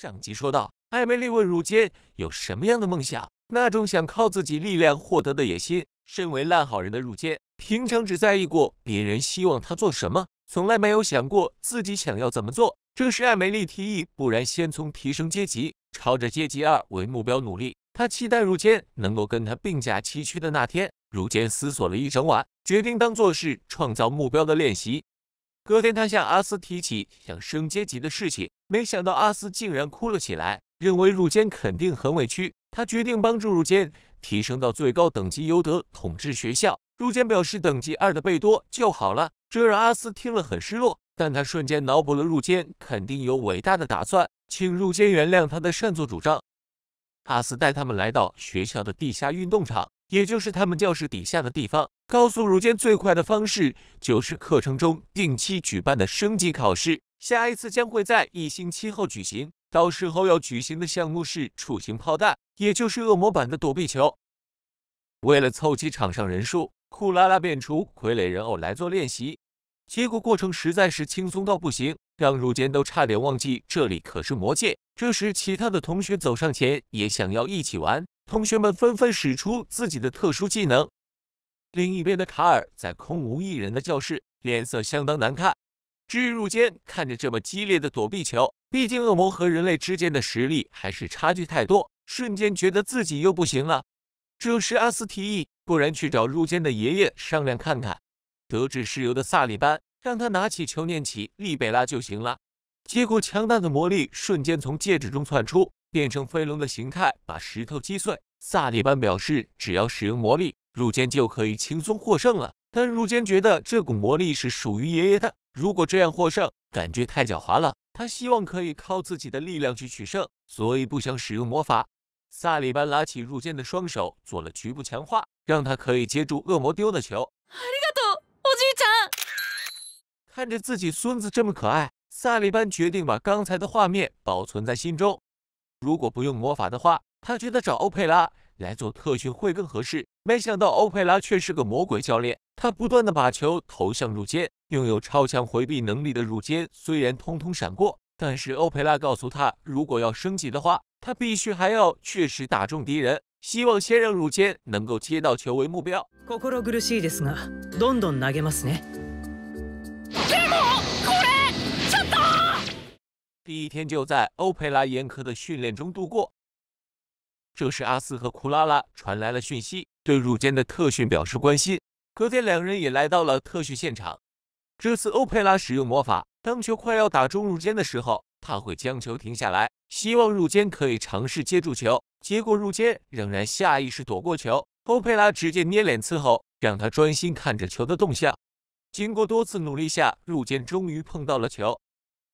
上集说到，艾梅丽问汝今有什么样的梦想，那种想靠自己力量获得的野心。身为烂好人的汝今，平常只在意过别人希望他做什么，从来没有想过自己想要怎么做。这时，艾梅丽提议，不然先从提升阶级，朝着阶级二为目标努力。她期待汝今能够跟他并驾齐驱的那天。汝今思索了一整晚，决定当做是创造目标的练习。隔天，他向阿斯提起想升阶级的事情。没想到阿斯竟然哭了起来，认为入间肯定很委屈。他决定帮助入间提升到最高等级尤德统治学校。入间表示等级二的贝多就好了，这让阿斯听了很失落。但他瞬间脑补了入间肯定有伟大的打算，请入间原谅他的擅作主张。阿斯带他们来到学校的地下运动场，也就是他们教室底下的地方，告诉入间最快的方式就是课程中定期举办的升级考试。下一次将会在一星期后举行，到时候要举行的项目是“处形炮弹”，也就是恶魔版的躲避球。为了凑齐场上人数，库拉拉变出傀儡人偶来做练习，结果过程实在是轻松到不行，让入间都差点忘记这里可是魔界。这时，其他的同学走上前，也想要一起玩。同学们纷纷使出自己的特殊技能。另一边的卡尔在空无一人的教室，脸色相当难看。至于入间，看着这么激烈的躲避球，毕竟恶魔和人类之间的实力还是差距太多，瞬间觉得自己又不行了。这时阿斯提议，不然去找入间的爷爷商量看看。得知是由的萨利班，让他拿起球念起利贝拉就行了。结果强大的魔力瞬间从戒指中窜出，变成飞龙的形态，把石头击碎。萨利班表示，只要使用魔力，入间就可以轻松获胜了。但入间觉得这股魔力是属于爷爷的。如果这样获胜，感觉太狡猾了。他希望可以靠自己的力量去取胜，所以不想使用魔法。萨利班拉起入剑的双手做了局部强化，让他可以接住恶魔丢的球。看着自己孙子这么可爱，萨利班决定把刚才的画面保存在心中。如果不用魔法的话，他觉得找欧佩拉来做特训会更合适。没想到欧佩拉却是个魔鬼教练。他不断的把球投向入间，拥有超强回避能力的入间虽然通通闪过，但是欧佩拉告诉他，如果要升级的话，他必须还要确实打中敌人。希望先让入间能够接到球为目标。第一天就在欧佩拉严苛的训练中度过。这时，阿斯和库拉拉传来了讯息，对入间的特训表示关心。隔天，两人也来到了特训现场。这次，欧佩拉使用魔法，当球快要打中入间的时候，他会将球停下来，希望入间可以尝试接住球。结果，入间仍然下意识躲过球。欧佩拉直接捏脸伺候，让他专心看着球的动向。经过多次努力下，入间终于碰到了球。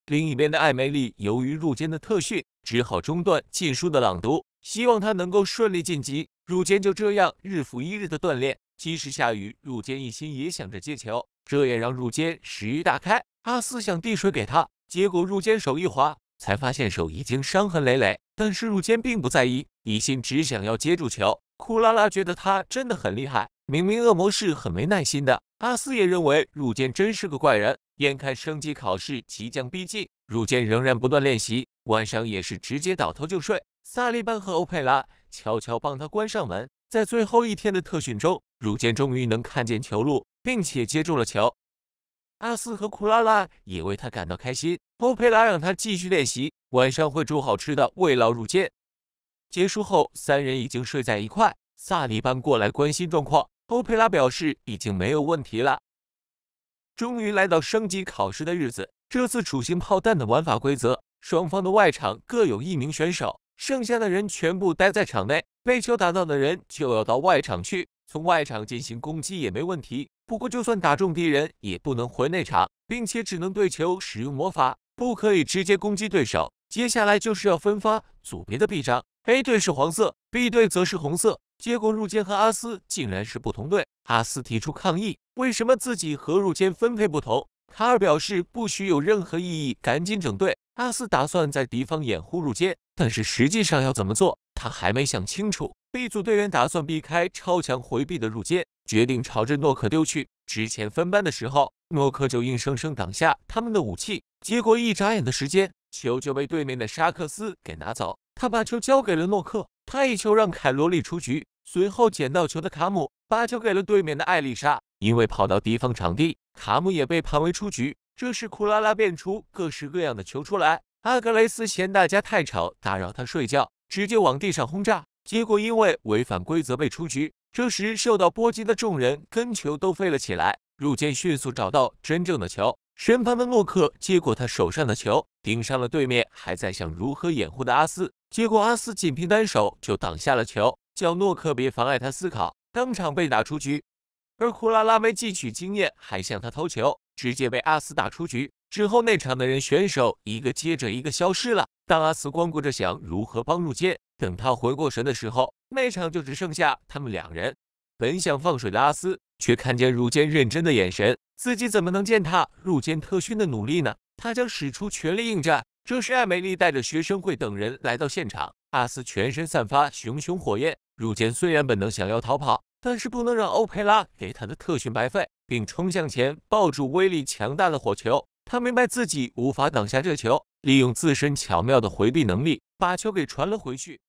另一边的艾梅丽由于入间的特训，只好中断禁书的朗读，希望他能够顺利晋级。入间就这样日复一日的锻炼。即使下雨，入间一心也想着接球，这也让入间食欲大开。阿斯想递水给他，结果入间手一滑，才发现手已经伤痕累累。但是入间并不在意，一心只想要接住球。库拉拉觉得他真的很厉害，明明恶魔是很没耐心的。阿斯也认为入间真是个怪人。眼看升级考试即将逼近，入间仍然不断练习，晚上也是直接倒头就睡。萨利班和欧佩拉悄悄帮他关上门。在最后一天的特训中，汝健终于能看见球路，并且接住了球。阿斯和库拉拉也为他感到开心。欧佩拉让他继续练习，晚上会煮好吃的慰劳汝健。结束后，三人已经睡在一块。萨利班过来关心状况，欧佩拉表示已经没有问题了。终于来到升级考试的日子，这次“处心炮弹”的玩法规则，双方的外场各有一名选手。剩下的人全部待在场内，被球打到的人就要到外场去，从外场进行攻击也没问题。不过，就算打中敌人，也不能回内场，并且只能对球使用魔法，不可以直接攻击对手。接下来就是要分发组别的臂章，A 队是黄色，B 队则是红色。结果入间和阿斯竟然是不同队，阿斯提出抗议，为什么自己和入间分配不同？卡尔表示不许有任何异议，赶紧整队。阿斯打算在敌方掩护入界，但是实际上要怎么做，他还没想清楚。B 组队员打算避开超强回避的入界，决定朝着诺克丢去。之前分班的时候，诺克就硬生生挡下他们的武器，结果一眨眼的时间，球就被对面的沙克斯给拿走。他把球交给了诺克，他一球让凯罗利出局。随后捡到球的卡姆把球给了对面的艾丽莎，因为跑到敌方场地，卡姆也被判为出局。这时，库拉拉变出各式各样的球出来。阿格雷斯嫌大家太吵，打扰他睡觉，直接往地上轰炸，结果因为违反规则被出局。这时，受到波及的众人跟球都飞了起来。入间迅速找到真正的球，身旁的诺克接过他手上的球，盯上了对面还在想如何掩护的阿斯。结果阿斯仅凭单手就挡下了球，叫诺克别妨碍他思考，当场被打出局。而库拉拉没汲取经验，还向他投球。直接被阿斯打出局，之后内场的人选手一个接着一个消失了。当阿斯光顾着想如何帮入间，等他回过神的时候，内场就只剩下他们两人。本想放水的阿斯，却看见入间认真的眼神，自己怎么能践踏入间特训的努力呢？他将使出全力应战。这时艾美丽带着学生会等人来到现场，阿斯全身散发熊熊火焰。入间虽然本能想要逃跑，但是不能让欧佩拉给他的特训白费。并冲向前抱住威力强大的火球，他明白自己无法挡下这球，利用自身巧妙的回避能力把球给传了回去。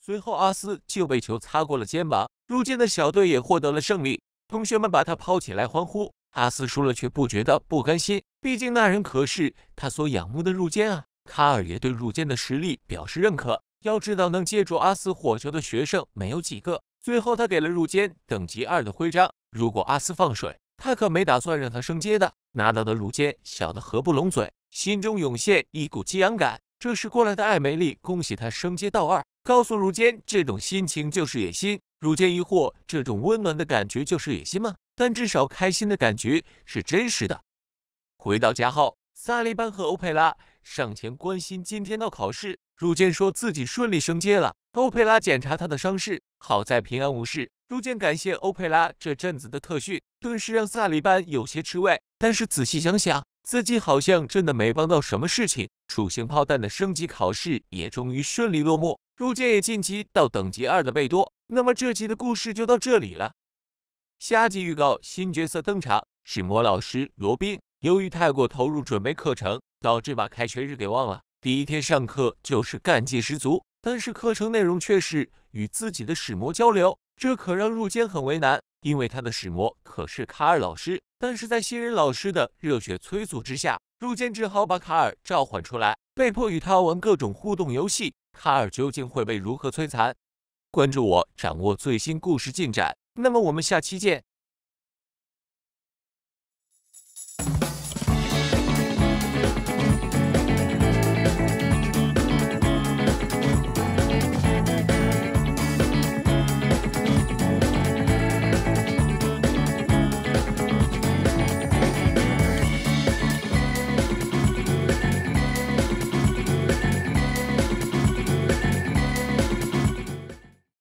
随后阿斯就被球擦过了肩膀，入间的小队也获得了胜利。同学们把他抛起来欢呼，阿斯输了却不觉得不甘心，毕竟那人可是他所仰慕的入间啊。卡尔也对入间的实力表示认可，要知道能借助阿斯火球的学生没有几个。最后他给了入间等级二的徽章。如果阿斯放水，他可没打算让他升阶的。拿到的乳坚笑得合不拢嘴，心中涌现一股激昂感。这时过来的艾梅丽恭喜他升阶到二，告诉乳坚这种心情就是野心。乳坚疑惑：这种温暖的感觉就是野心吗？但至少开心的感觉是真实的。回到家后，萨利班和欧佩拉上前关心今天到考试。乳坚说自己顺利升阶了。欧佩拉检查他的伤势，好在平安无事。逐渐感谢欧佩拉这阵子的特训，顿时让萨里班有些吃味。但是仔细想想，自己好像真的没帮到什么事情。属性炮弹的升级考试也终于顺利落幕，逐渐也晋级到等级二的贝多。那么这集的故事就到这里了。下集预告：新角色登场，是魔老师罗宾。由于太过投入准备课程，导致把开学日给忘了。第一天上课就是干劲十足，但是课程内容却是与自己的始魔交流。这可让入间很为难，因为他的始魔可是卡尔老师。但是在新人老师的热血催促之下，入间只好把卡尔召唤出来，被迫与他玩各种互动游戏。卡尔究竟会被如何摧残？关注我，掌握最新故事进展。那么我们下期见。